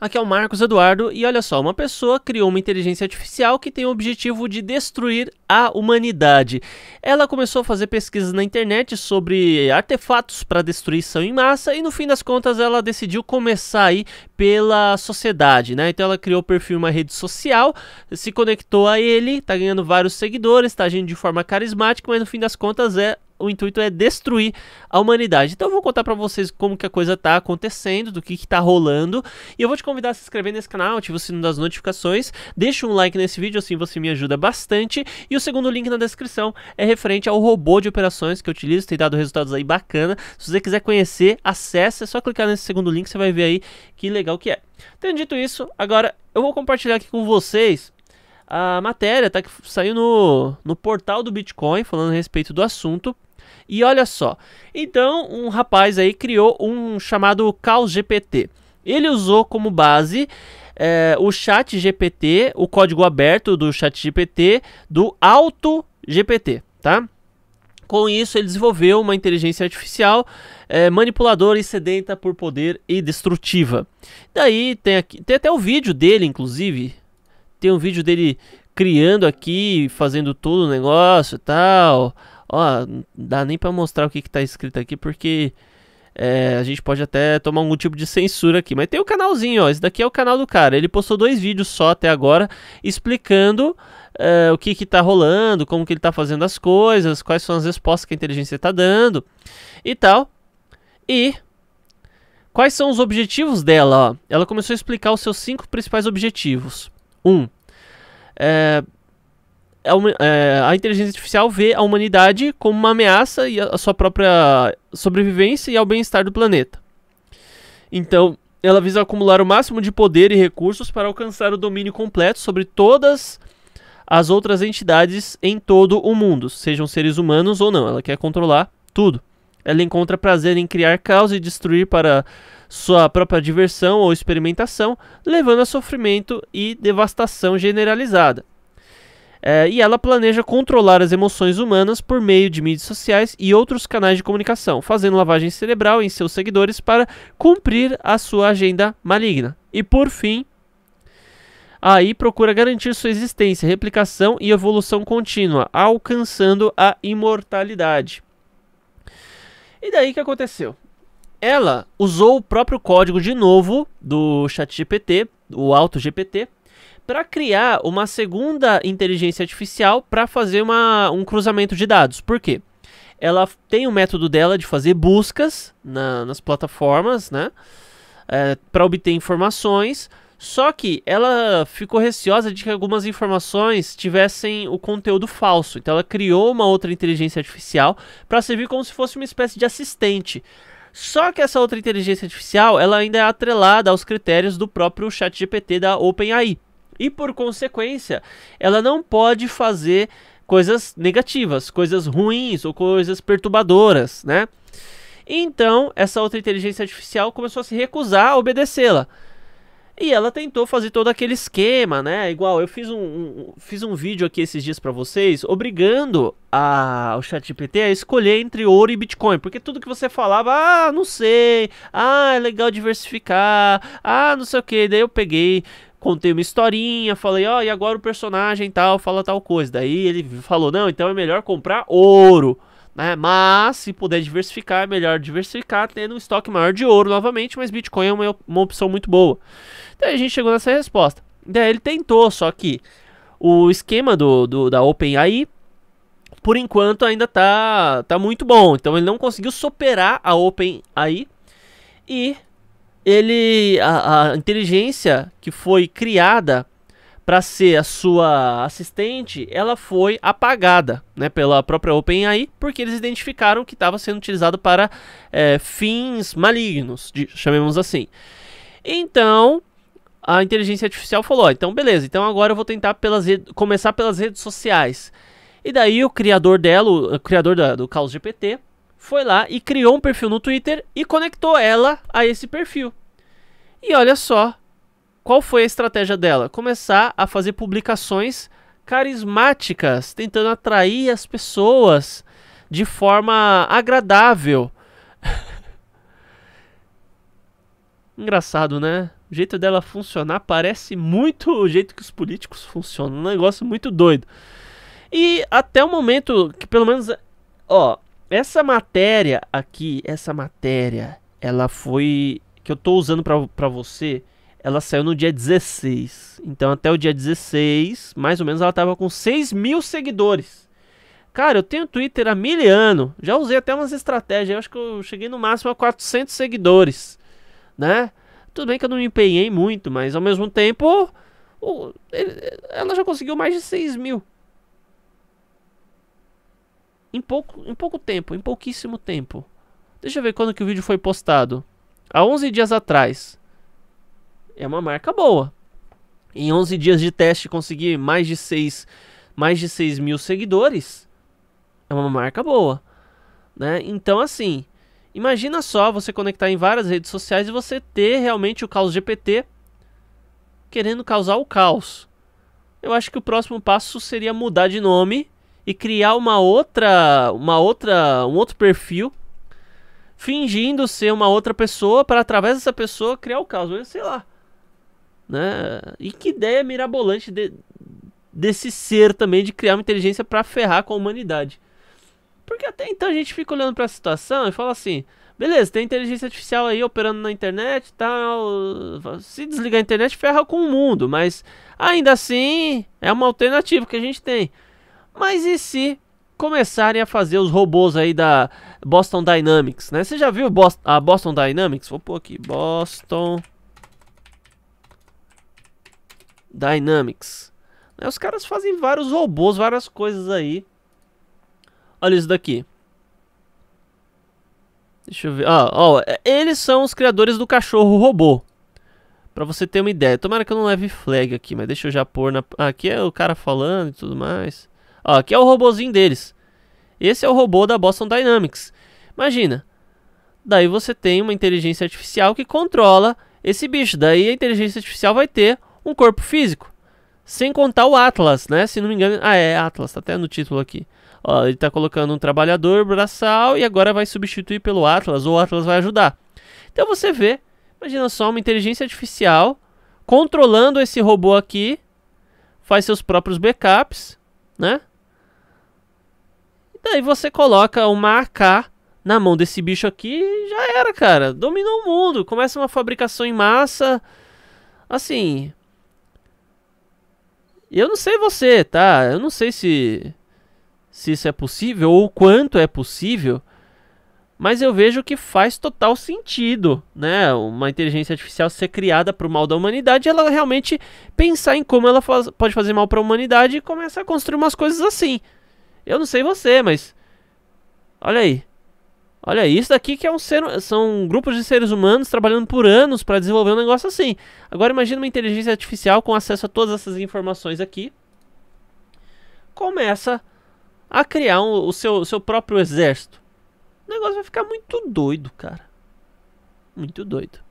Aqui é o Marcos Eduardo e olha só, uma pessoa criou uma inteligência artificial que tem o objetivo de destruir a humanidade. Ela começou a fazer pesquisas na internet sobre artefatos para destruição em massa e no fim das contas ela decidiu começar aí pela sociedade, né? Então ela criou o perfil em uma rede social, se conectou a ele, tá ganhando vários seguidores, tá agindo de forma carismática, mas no fim das contas é o intuito é destruir a humanidade. Então eu vou contar para vocês como que a coisa tá acontecendo, do que que tá rolando, e eu vou te convidar a se inscrever nesse canal, ativa o sino das notificações, deixa um like nesse vídeo, assim você me ajuda bastante, e o segundo link na descrição é referente ao robô de operações que eu utilizo, tem dado resultados aí bacana. Se você quiser conhecer, acesse, é só clicar nesse segundo link, você vai ver aí que legal que é. Tendo dito isso, agora eu vou compartilhar aqui com vocês a matéria tá, que saiu no, no portal do Bitcoin falando a respeito do assunto. E olha só, então um rapaz aí criou um chamado GPT Ele usou como base é, o chat GPT, o código aberto do chat GPT, do GPT tá? Com isso, ele desenvolveu uma inteligência artificial é, manipuladora e sedenta por poder e destrutiva. Daí tem aqui, tem até o vídeo dele, inclusive. Tem um vídeo dele criando aqui, fazendo todo o negócio e tal. Ó, dá nem para mostrar o que, que tá escrito aqui, porque é, a gente pode até tomar algum tipo de censura aqui. Mas tem o um canalzinho, ó. Esse daqui é o canal do cara. Ele postou dois vídeos só até agora explicando é, o que que tá rolando, como que ele tá fazendo as coisas, quais são as respostas que a inteligência tá dando e tal. E quais são os objetivos dela, ó. Ela começou a explicar os seus cinco principais objetivos. Um, é, a, é, a inteligência artificial vê a humanidade como uma ameaça e a, sua própria sobrevivência e ao bem-estar do planeta. Então, ela visa acumular o máximo de poder e recursos para alcançar o domínio completo sobre todas as outras entidades em todo o mundo, sejam seres humanos ou não. Ela quer controlar tudo. Ela encontra prazer em criar caos e destruir para sua própria diversão ou experimentação, levando a sofrimento e devastação generalizada. É, e ela planeja controlar as emoções humanas por meio de mídias sociais e outros canais de comunicação, fazendo lavagem cerebral em seus seguidores para cumprir a sua agenda maligna. E por fim, aí procura garantir sua existência, replicação e evolução contínua, alcançando a imortalidade. E daí que aconteceu? Ela usou o próprio código de novo do ChatGPT, o AutoGPT, GPT para criar uma segunda inteligência artificial para fazer uma, um cruzamento de dados. Por quê? Ela tem o um método dela de fazer buscas na, nas plataformas, né? É, para obter informações. Só que ela ficou receosa de que algumas informações tivessem o conteúdo falso. Então ela criou uma outra inteligência artificial para servir como se fosse uma espécie de assistente. Só que essa outra inteligência artificial, ela ainda é atrelada aos critérios do próprio ChatGPT da OpenAI e, por consequência, ela não pode fazer coisas negativas, coisas ruins ou coisas perturbadoras, né? Então, essa outra inteligência artificial começou a se recusar a obedecê-la. E ela tentou fazer todo aquele esquema, né? Igual eu fiz um, um fiz um vídeo aqui esses dias para vocês, obrigando a, o GPT a escolher entre ouro e Bitcoin, porque tudo que você falava, ah, não sei, ah, é legal diversificar, ah, não sei o que, daí eu peguei contei uma historinha, falei, ó, oh, e agora o personagem tal fala tal coisa. Daí ele falou, não, então é melhor comprar ouro. Né? Mas se puder diversificar, é melhor diversificar, tendo um estoque maior de ouro novamente, mas Bitcoin é uma, uma opção muito boa. Daí a gente chegou nessa resposta. Daí ele tentou, só que o esquema do, do da OpenAI, por enquanto, ainda tá, tá muito bom. Então ele não conseguiu superar a OpenAI e ele a, a inteligência que foi criada para ser a sua assistente, ela foi apagada né, pela própria OpenAI, porque eles identificaram que estava sendo utilizado para é, fins malignos, de, chamemos assim. Então, a inteligência artificial falou: então beleza, então agora eu vou tentar pelas começar pelas redes sociais. E daí o criador dela, o criador da, do Caos GPT, foi lá e criou um perfil no Twitter e conectou ela a esse perfil. E olha só, qual foi a estratégia dela? Começar a fazer publicações carismáticas, tentando atrair as pessoas de forma agradável. Engraçado, né? O jeito dela funcionar parece muito o jeito que os políticos funcionam. Um negócio muito doido. E até o momento que, pelo menos, ó, essa matéria aqui, essa matéria, ela foi que eu tô usando para você, ela saiu no dia 16. Então até o dia 16, mais ou menos, ela tava com 6 mil seguidores. Cara, eu tenho Twitter há mil anos. Já usei até umas estratégias. Eu acho que eu cheguei no máximo a 400 seguidores, né? Tudo bem que eu não me empenhei muito, mas ao mesmo tempo, ela já conseguiu mais de 6 mil em pouco, em pouco tempo, em pouquíssimo tempo. Deixa eu ver quando que o vídeo foi postado. Há 11 dias atrás. É uma marca boa. Em 11 dias de teste conseguir mais de 6, mais de 6 mil seguidores. É uma marca boa. Né? Então assim, imagina só você conectar em várias redes sociais e você ter realmente o caos GPT querendo causar o caos. Eu acho que o próximo passo seria mudar de nome e criar uma outra, uma outra, um outro perfil fingindo ser uma outra pessoa para através dessa pessoa criar o caso, sei lá. Né? E que ideia mirabolante de, desse ser também de criar uma inteligência para ferrar com a humanidade. Porque até então a gente fica olhando para a situação e fala assim: beleza, tem inteligência artificial aí operando na internet, tal, se desligar a internet ferra com o mundo, mas ainda assim é uma alternativa que a gente tem. Mas e se começarem a fazer os robôs aí da Boston Dynamics, né? Você já viu a Boston Dynamics? Vou pôr aqui, Boston Dynamics. Né? Os caras fazem vários robôs, várias coisas aí. Olha isso daqui. Deixa eu ver. Ah, é, eles são os criadores do cachorro robô. Pra você ter uma ideia. Tomara que eu não leve flag aqui, mas deixa eu já pôr na... Aqui é o cara falando e tudo mais. Ó, aqui é o robozinho deles. Esse é o robô da Boston Dynamics. Imagina. Daí você tem uma inteligência artificial que controla esse bicho. Daí a inteligência artificial vai ter um corpo físico. Sem contar o Atlas, né? Se não me engano. Ah, é, Atlas, tá até no título aqui. Ó, ele tá colocando um trabalhador braçal e agora vai substituir pelo Atlas, ou o Atlas vai ajudar. Então você vê, imagina só, uma inteligência artificial controlando esse robô aqui, faz seus próprios backups, né? Daí você coloca uma AK na mão desse bicho aqui já era, cara. Dominou o mundo. Começa uma fabricação em massa. Assim. Eu não sei você, tá? Eu não sei se. Se isso é possível ou quanto é possível. Mas eu vejo que faz total sentido, né? Uma inteligência artificial ser criada para o mal da humanidade, ela realmente pensar em como ela faz, pode fazer mal para a humanidade e começa a construir umas coisas assim. Eu não sei você, mas... Olha aí. Olha, isso daqui que é um ser, são grupos de seres humanos trabalhando por anos para desenvolver um negócio assim. Agora imagina uma inteligência artificial com acesso a todas essas informações aqui. Começa a criar um, o seu, seu próprio exército. O negócio vai ficar muito doido, cara. Muito doido.